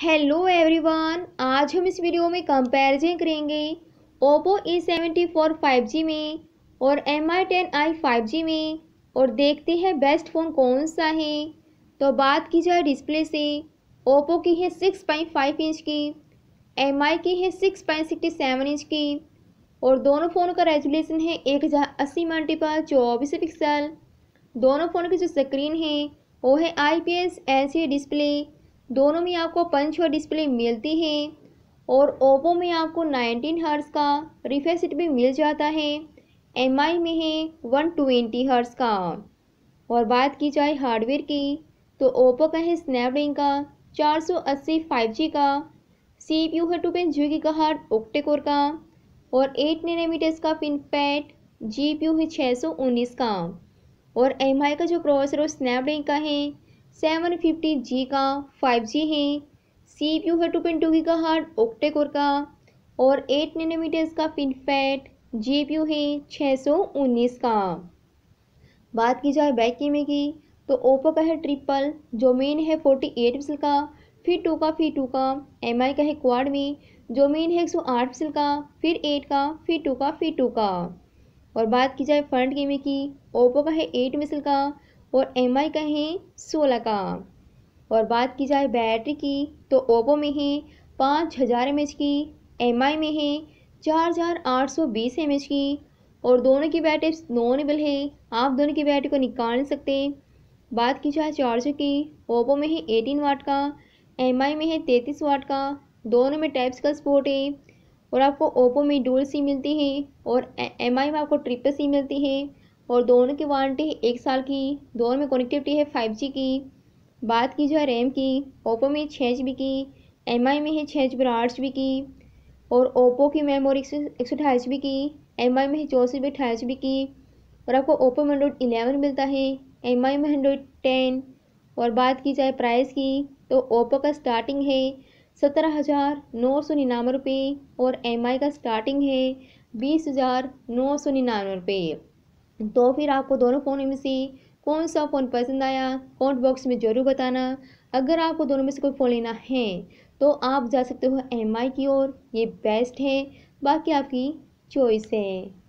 hello everyone आज हम इस वीडियो में कंपैरिजन करेंगे Oppo A seventy four five G में और M I ten I five G में और देखते हैं बेस्ट फ़ोन कौन सा है तो बात की जाए डिस्प्ले से ओप्पो की है सिक्स पॉइंट फाइव इंच की एम आई की है six point sixty seven inch की और दोनों फ़ोन का रेजुलेशन है एक हज़ार अस्सी मल्टीपल चौबीस पिक्सल दोनों फ़ोन की जो स्क्रीन है वो है I P S L C display दोनों में आपको पंच और डिस्प्ले मिलती है और ओप्पो में आपको 19 हर्स का रिफ्रेश भी मिल जाता है एम में है 120 हर्स का और बात की जाए हार्डवेयर की तो ओप्पो का है स्नैपड्रैगन का 480 जी का सी पी यू है टू पेन जी का हार्ड ओक्टेकोर का और 8 नैनोमीटर्स का पिन पैट जी पी यू है 619 का और एम का जो प्रोसेसर वो स्नैपड्रैगन का है सेवन फिफ्टी जी का फाइव जी है सी पी यू है टू पॉइंट टू का हार्ड ओक्टेकोर का और एट नैनोमीटर का पिनफैट जी पी यू है छः सौ उन्नीस का बात की जाए बैक कैमरे की तो ओप्पो का है ट्रिपल जो मेन है फोर्टी एट पिक्सल का फिर टू का फिर टू का एम आई का है क्वाड में जो मेन है एक सौ आठ पिक्सल का फिर एट का फिर टू का फिर टू का और बात की जाए फ्रंट कैमरे की ओप्पो का है एट पिक्सल का और एम आई का है सोलह का और बात की जाए बैटरी की तो ओप्पो में है पाँच हज़ार एम की एम आई में है चार हज़ार आठ सौ बीस एम की और दोनों की बैटरी नॉन एबल है आप दोनों की बैटरी को निकाल सकते बात की जाए चार्जर की ओप्पो में है एटीन वाट का एम आई में है तैंतीस वाट का दोनों में टाइप्स का सपोर्ट है और आपको ओप्पो में डुअल सिम मिलती है और एम आई में आपको ट्रिपल सिम मिलती है और दोनों की वारंटी एक साल की दोनों में कनेक्टिविटी है फाइव जी की बात की जाए रैम की ओप्पो में छः एच की एम में है छः एच बी आठ की और ओप्पो की मेमोरी एक सौ अठाईस बी की एम में है चौंसठ बी अठाईस बी की और आपको ओप्पो में एंड्रॉइड इलेवन मिलता है एम में एंड्रॉइड टेन और बात की जाए प्राइस की तो ओप्पो का स्टार्टिंग है सत्रह हज़ार नौ सौ निन्यानवे रुपये और एम का स्टार्टिंग है बीस हज़ार नौ सौ निन्यानवे रुपये तो फिर आपको दोनों फ़ोन में से कौन सा फ़ोन पसंद आया कॉमेंट बॉक्स में ज़रूर बताना अगर आपको दोनों में से कोई फ़ोन लेना है तो आप जा सकते हो एम की ओर ये बेस्ट है बाकी आपकी चॉइस है